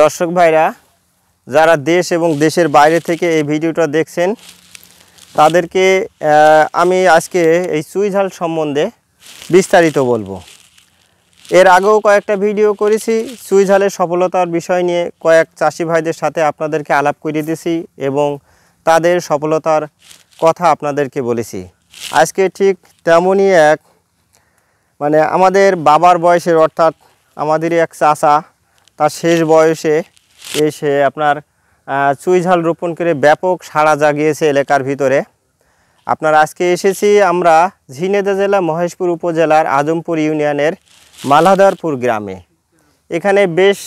দর্শক ভাইরা যারা দেশ এবং দেশের বাইরে থেকে এই ভিডিওটা দেখছেন তাদেরকে আমি আজকে এই সুইঝাল সম্বন্ধে বিস্তারিত বলবো এর আগেও কয়েকটা ভিডিও করেছি সুইঝালের সফলতার বিষয় নিয়ে কয়েক চাষি ভাইদের সাথে আপনাদেরকে আলাপ করিয়ে দিয়েছি এবং তাদের সফলতার কথা আপনাদেরকে বলেছি আজকে ঠিক তেমনই এক মানে আমাদের বাবার বয়সের অর্থাৎ আমাদেরই এক চাষা তার শেষ বয়সে এসে আপনার চুইঝাল রোপণ করে ব্যাপক সাড়া জাগিয়েছে এলাকার ভিতরে আপনার আজকে এসেছি আমরা ঝিনেদা জেলা মহেশপুর উপজেলার আজমপুর ইউনিয়নের মালাদারপুর গ্রামে এখানে বেশ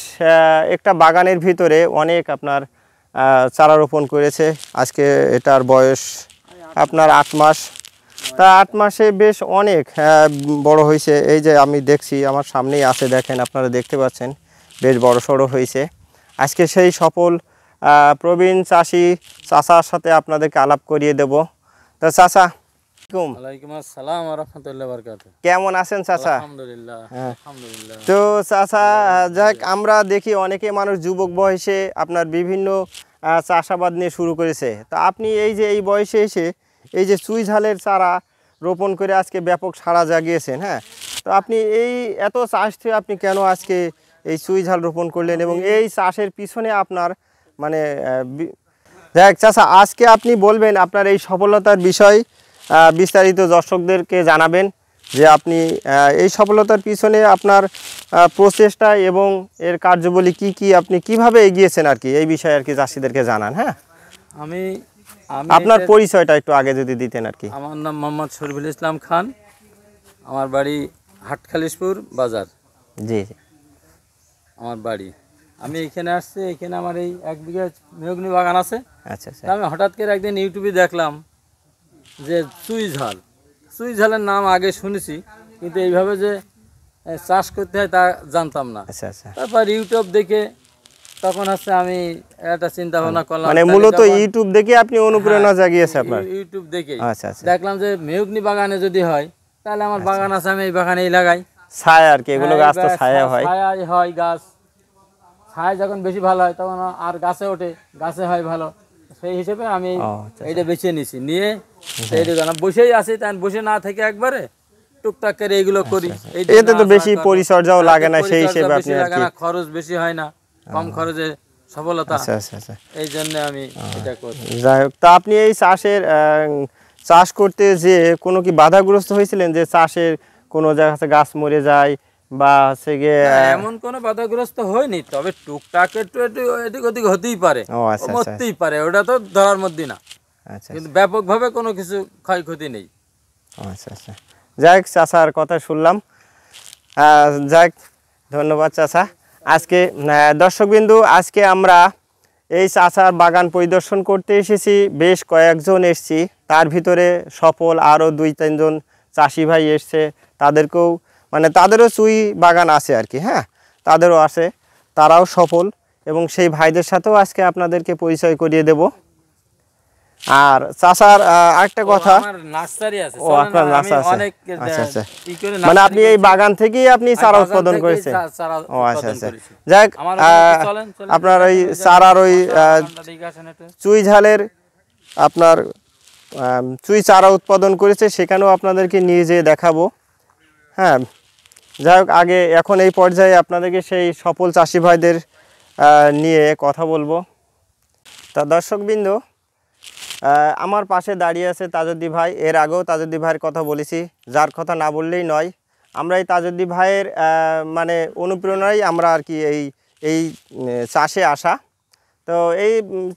একটা বাগানের ভিতরে অনেক আপনার চারা রোপণ করেছে আজকে এটার বয়স আপনার আট মাস তা আট মাসে বেশ অনেক বড় হয়েছে এই যে আমি দেখছি আমার সামনেই আছে দেখেন আপনারা দেখতে পাচ্ছেন বেশ বড় সড়ো হয়েছে আজকে সেই সফল প্রবীণ চাষি চাষার সাথে আপনাদেরকে আলাপ করিয়ে দেব তো চাষা কেমন আছেন চাচা হ্যাঁ। তো চাচা যাক আমরা দেখি মানুষ যুবক বয়সে আপনার বিভিন্ন চাষাবাদ নিয়ে শুরু করেছে আপনি এই যে এই বয়সে এসে এই যে ঝালের চারা রোপণ করে আজকে ব্যাপক সাড়া জাগিয়েছেন হ্যাঁ তো আপনি এই এত চাষ থেকে আপনি কেন আজকে এই চুই ঝাল রোপণ করলেন এবং এই চাষের পিছনে আপনার মানে দেখ চাষা আজকে আপনি বলবেন আপনার এই সফলতার বিষয় বিস্তারিত দর্শকদেরকে জানাবেন যে আপনি এই সফলতার পিছনে আপনার প্রচেষ্টা এবং এর কার্যবলী কি কি আপনি কিভাবে এগিয়েছেন আর কি এই বিষয়ে আর কি চাষিদেরকে জানান হ্যাঁ আমি আপনার পরিচয়টা একটু আগে যদি দিতেন আর কি আমার নাম মোহাম্মদ শরীফুল ইসলাম খান আমার বাড়ি হাটখালিশপুর বাজার জি জি আমার বাড়ি আমি এখানে আসছি এখানে আমার এই এক বিঘা মেহগনি বাগান আছে আচ্ছা আচ্ছা আমি হঠাৎ করে একদিন ইউটিউবে দেখলাম যে চুই ঝাল চুই ঝালের নাম আগে শুনেছি কিন্তু এইভাবে যে চাষ করতে হয় তা জানতাম না আচ্ছা আচ্ছা তারপর ইউটিউব দেখে তখন হচ্ছে আমি একটা চিন্তা ভাবনা করলাম মানে মূলত ইউটিউব দেখে আপনি অনুপ্রেরণা হ্যাঁ, জাগিয়েছে আপনার ইউটিউব দেখে আচ্ছা আচ্ছা দেখলাম যে মেহগনি বাগানে যদি হয় তাহলে আমার আচ্ছা। বাগান আছে আমি এই বাগানেই লাগাই ছায়া আর কি এগুলো হ্যাঁ, গাছ তো ছায়া হয় হয় গাছ ছায়া যখন বেশি ভালো হয় তখন আর গাছে ওঠে গাছে হয় ভালো সেই হিসেবে আমি আচ্ছা, এটা আচ্ছা। বেছে নিছি নিয়ে সেই দোকানে বসেই আছি তাই বসে না থেকে একবারে টুকটাক করে এগুলো আচ্ছা, করি এতে তো বেশি পরিচর্যাও লাগে না সেই হিসেবে আপনি আর কি খরচ বেশি হয় না কম খরচে সফলতা এই জন্য আমি এটা করি যাই হোক তা আপনি এই চাষের চাষ করতে যে কোনো কি বাধাগ্রস্ত হয়েছিলেন যে চাষের কোনো জায়গা গাছ মরে যায় বা হচ্ছে গিয়ে এমন কোনো বাধাগ্রস্ত হয়নি তবে টুকটাক একটু একটু এদিক ওদিক হতেই পারে আচ্ছা, আচ্ছা। মরতেই পারে ওটা তো ধরার মধ্যে না আচ্ছা কিন্তু আচ্ছা। ব্যাপকভাবে কোনো কিছু ক্ষয়ক্ষতি নেই আচ্ছা আচ্ছা যাই হোক চাষার কথা শুনলাম যাই ধন্যবাদ চাষা আজকে দর্শকবিন্দু আজকে আমরা এই চাষার বাগান পরিদর্শন করতে এসেছি বেশ কয়েকজন এসছি তার ভিতরে সফল আরও দুই তিনজন চাষি ভাই এসছে তাদেরকেও মানে তাদেরও চুই বাগান আছে আর কি হ্যাঁ তাদেরও আছে তারাও সফল এবং সেই ভাইদের সাথেও আজকে আপনাদেরকে পরিচয় করিয়ে দেব আর চাষার আরেকটা কথা ও আপনার আছে আচ্ছা আচ্ছা মানে আপনি এই বাগান থেকেই আপনি চারা উৎপাদন করেছেন ও আচ্ছা আচ্ছা যাক আপনার ওই চারার ওই চুই ঝালের আপনার চুই চারা উৎপাদন করেছে সেখানেও আপনাদেরকে নিয়ে যেয়ে দেখাবো হ্যাঁ যাই হোক আগে এখন এই পর্যায়ে আপনাদেরকে সেই সফল চাষি ভাইদের নিয়ে কথা বলবো তা দর্শকবৃন্দ আমার পাশে দাঁড়িয়ে আছে তাজদ্দি ভাই এর আগেও তাজদ্দি ভাইয়ের কথা বলেছি যার কথা না বললেই নয় আমরা এই তাজদ্দি ভাইয়ের মানে অনুপ্রেরণাই আমরা আর কি এই এই চাষে আসা তো এই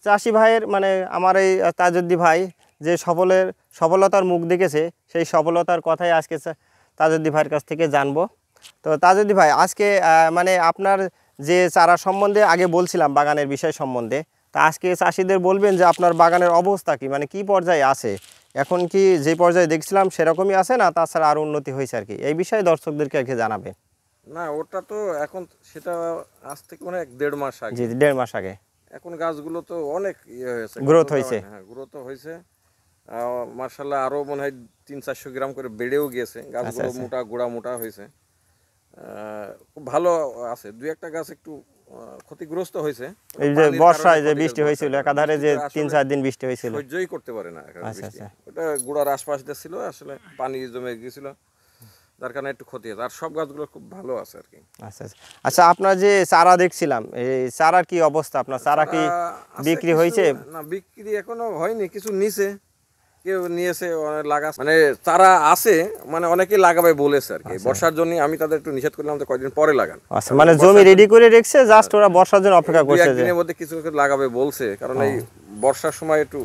চাষি ভাইয়ের মানে আমার এই তাজদ্দি ভাই যে সফলের সফলতার মুখ দেখেছে সেই সফলতার কথাই আজকে তাজুদ্দি ভাইয়ের কাছ থেকে জানবো তো তাজুদ্দি ভাই আজকে মানে আপনার যে চারা সম্বন্ধে আগে বলছিলাম বাগানের বিষয় সম্বন্ধে তা আজকে চাষিদের বলবেন যে আপনার বাগানের অবস্থা কি মানে কি পর্যায়ে আছে এখন কি যে পর্যায়ে দেখছিলাম সেরকমই আছে না তাছাড়া আরও উন্নতি হয়েছে আর কি এই বিষয়ে দর্শকদেরকে আর কি জানাবেন না ওটা তো এখন সেটা আজ থেকে মানে এক দেড় মাস আগে জি দেড় মাস আগে এখন গাছগুলো তো অনেক ইয়ে হয়েছে গ্রোথ হয়েছে হ্যাঁ গ্রোথ হয়েছে মার্শাল্লাহ আরও মনে হয় তিন চারশো গ্রাম করে বেড়েও গিয়েছে আচ্ছা, গাছগুলো আচ্ছা। মোটা গোড়া মোটা হয়েছে খুব ভালো আছে দু একটা গাছ একটু ক্ষতিগ্রস্ত হয়েছে এই যে বর্ষায় যে বৃষ্টি হয়েছিল একাধারে যে তিন চার দিন বৃষ্টি হয়েছিল সহ্যই করতে পারে না আচ্ছা, ওটা গোড়ার আশপাশ ছিল আসলে পানি জমে গিয়েছিল যার কারণে একটু ক্ষতি আছে আর সব গাছগুলো খুব ভালো আছে আর কি আচ্ছা আচ্ছা আপনার যে চারা দেখছিলাম এই চারার কি অবস্থা আপনার চারা কি বিক্রি হয়েছে না বিক্রি এখনো হয়নি কিছু নিচে কেউ নিয়েছে লাগা মানে তারা আছে মানে অনেকে লাগাবে বলেছে আর কি আচ্ছা। বর্ষার জন্য আমি তাদের একটু নিষেধ করলাম কয়েকদিন পরে লাগান আচ্ছা মানে জমি রেডি করে রেখেছে জাস্ট ওরা বর্ষার জন্য অপেক্ষা করছে মধ্যে কিছু কিছু লাগাবে বলছে কারণ এই বর্ষার সময় একটু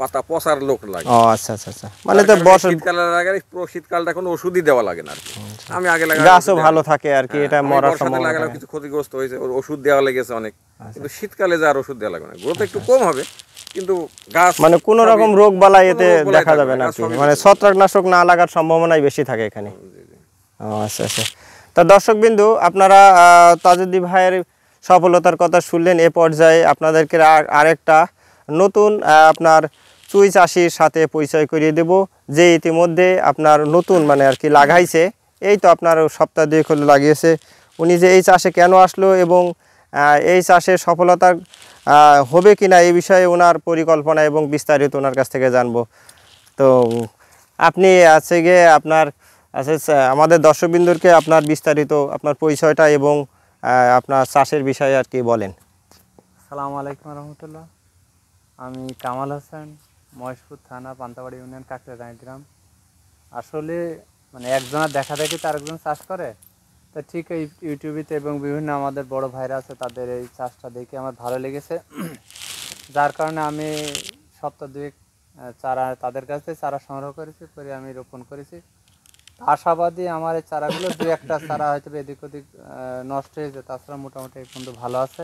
পাতা পচার লোক লাগে ও আচ্ছা আচ্ছা, আচ্ছা। মানে তো বর্ষা শীতকালের আগে পুরো শীতকালটা কোনো ওষুধই দেওয়া লাগে না আচ্ছা। আমি আগে লাগাই গাছও ভালো থাকে আর কি হ্যাঁ, এটা মরার সময় লাগালে কিছু ক্ষতিগ্রস্ত হয়েছে ওর ওষুধ দেওয়া লেগেছে অনেক কিন্তু শীতকালে যা আর ওষুধ দেওয়া লাগে না গ্রোথ একটু কম হবে কিন্তু গাছ মানে কোন রকম রোগ বালাই এতে দেখা যাবে না মানে ছত্রাকনাশক না লাগার সম্ভাবনাই বেশি থাকে এখানে আচ্ছা আচ্ছা তা দর্শক বিন্দু আপনারা তাজুদ্দি ভাইয়ের সফলতার কথা শুনলেন এ পর্যায়ে আপনাদেরকে আরেকটা নতুন আপনার চুই চাষির সাথে পরিচয় করিয়ে দেব যে ইতিমধ্যে আপনার নতুন মানে আর কি লাগাইছে এই তো আপনার সপ্তাহ দুই হলো লাগিয়েছে উনি যে এই চাষে কেন আসলো এবং এই চাষের সফলতার হবে কি না এই বিষয়ে ওনার পরিকল্পনা এবং বিস্তারিত ওনার কাছ থেকে জানবো তো আপনি আছে গিয়ে আপনার আছে আমাদের দর্শকবিন্দুরকে আপনার বিস্তারিত আপনার পরিচয়টা এবং আপনার চাষের বিষয়ে আর কি বলেন সালামু আলাইকুম রহমতুল্লাহ আমি কামাল হোসেন মহেশপুর থানা পান্তাবাড়ি ইউনিয়ন কাকড়াটানি গ্রাম আসলে মানে একজনের দেখা দেখি তার একজন চাষ করে তা ঠিক এই ইউটিউবেতে এবং বিভিন্ন আমাদের বড় ভাইরা আছে তাদের এই চাষটা দেখে আমার ভালো লেগেছে যার কারণে আমি সপ্তাহ দুয়েক চারা তাদের কাছ থেকে চারা সংগ্রহ করেছি করে আমি রোপণ করেছি আশাবাদী আমার এই চারাগুলো দু একটা চারা হয়তো এদিক ওদিক নষ্ট হয়েছে তাছাড়া মোটামুটি কিন্তু ভালো আছে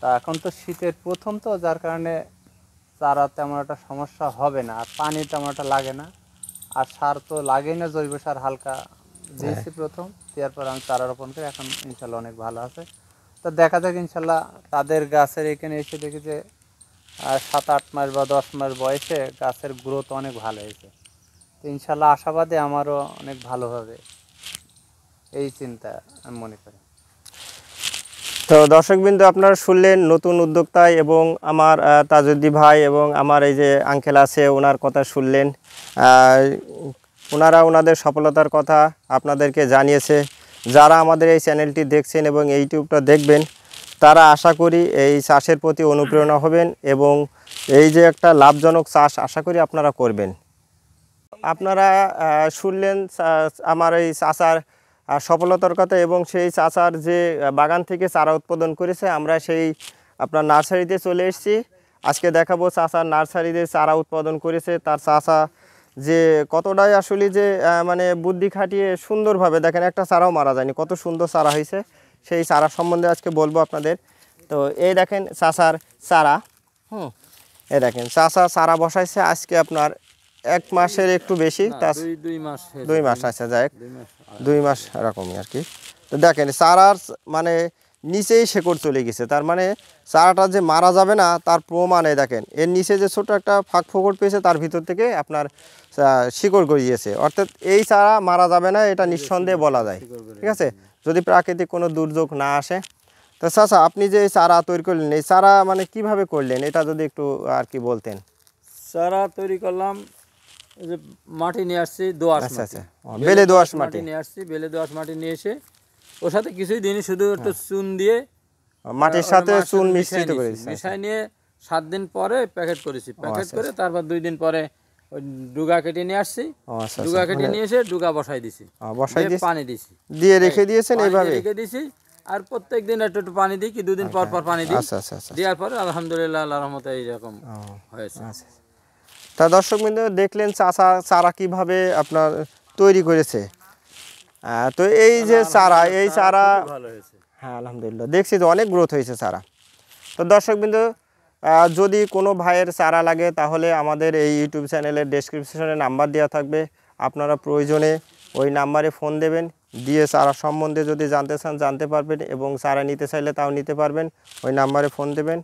তা এখন তো শীতের প্রথম তো যার কারণে চারা তেমন একটা সমস্যা হবে না আর পানি তেমন একটা লাগে না আর সার তো লাগে না জৈব সার হালকা হ্যাঁ। দিয়েছি প্রথম দেওয়ার পর আমি চারা রোপণ করি এখন ইনশাল্লাহ অনেক ভালো আছে তো দেখা যাক ইনশাল্লাহ তাদের গাছের এখানে এসে দেখি যে সাত আট মাস বা দশ মাস বয়সে গাছের গ্রোথ অনেক ভালো হয়েছে তো ইনশাল্লাহ আশাবাদে আমারও অনেক ভালো হবে এই চিন্তা আমি মনে করি তো দর্শকবৃন্দু আপনারা শুনলেন নতুন উদ্যোক্তায় এবং আমার তাজুদ্দি ভাই এবং আমার এই যে আঙ্কেল আছে ওনার কথা শুনলেন ওনারা ওনাদের সফলতার কথা আপনাদেরকে জানিয়েছে যারা আমাদের এই চ্যানেলটি দেখছেন এবং এই ইউটিউবটা দেখবেন তারা আশা করি এই চাষের প্রতি অনুপ্রেরণা হবেন এবং এই যে একটা লাভজনক চাষ আশা করি আপনারা করবেন আপনারা শুনলেন আমার এই চাষার সফলতার কথা এবং সেই চাষার যে বাগান থেকে চারা উৎপাদন করেছে আমরা সেই আপনার নার্সারিতে চলে এসেছি আজকে দেখাবো চাষার নার্সারিতে চারা উৎপাদন করেছে তার চাষা যে কতটাই আসলে যে মানে বুদ্ধি খাটিয়ে সুন্দরভাবে দেখেন একটা চারাও মারা যায়নি কত সুন্দর চারা হয়েছে সেই চারা সম্বন্ধে আজকে বলবো আপনাদের তো এই দেখেন চাষার চারা হুম এই দেখেন চাষা চারা বসাইছে আজকে আপনার এক মাসের একটু বেশি দুই মাস আছে যাই দুই মাস এরকমই আর কি তো দেখেন চারার মানে নিচেই শেকড় চলে গেছে তার মানে চারাটা যে মারা যাবে না তার প্রমাণে দেখেন এর নিচে যে ছোট একটা ফাঁক ফোকর পেয়েছে তার ভিতর থেকে আপনার শিকড় গড়িয়েছে অর্থাৎ এই চারা মারা যাবে না এটা নিঃসন্দেহে বলা যায় ঠিক আছে যদি প্রাকৃতিক কোনো দুর্যোগ না আসে তো চাচা আপনি যে চারা তৈরি করলেন এই চারা মানে কিভাবে করলেন এটা যদি একটু আর কি বলতেন চারা তৈরি করলাম যে মাটি নিয়ে আসছি দোয়াশ আচ্ছা আচ্ছা বেলে দোয়াশ মাটি নিয়ে আসছি বেলে দোয়াশ মাটি নিয়ে এসে ওর সাথে কিছুই দিন শুধু একটু হ্যাঁ। চুন দিয়ে মাটির সাথে চুন মিশ্রিত করেছি মিশাই নিয়ে সাত দিন পরে প্যাকেট করেছি প্যাকেট আচ্ছা, করে আচ্ছা। তারপর দুই দিন পরে ডুগা কেটে নিয়ে আসছি আচ্ছা, ডুগা কেটে মানে নিয়ে এসে ডুগা বসাই দিছি বসাই দিয়ে পানি দিছি দিয়ে রেখে দিয়েছেন এইভাবে রেখে দিছি আর প্রত্যেক দিন একটু একটু পানি দিই কি দুদিন পর পর পানি দিই দেওয়ার পরে আলহামদুলিল্লাহ আল্লাহর রহমতে এইরকম হয়েছে তা দর্শক দেখলেন চাষা চারা কিভাবে আপনার তৈরি করেছে হ্যাঁ, তো এই যে চারা এই চারা হ্যাঁ আলহামদুলিল্লাহ দেখছি তো অনেক গ্রোথ হয়েছে চারা তো দর্শকবৃন্দ যদি কোনো ভাইয়ের চারা লাগে তাহলে আমাদের এই ইউটিউব চ্যানেলের ডেসক্রিপশনে নাম্বার দেওয়া থাকবে আপনারা প্রয়োজনে ওই নাম্বারে ফোন দেবেন দিয়ে চারা সম্বন্ধে যদি জানতে চান জানতে পারবেন এবং চারা নিতে চাইলে তাও নিতে পারবেন ওই নাম্বারে ফোন দেবেন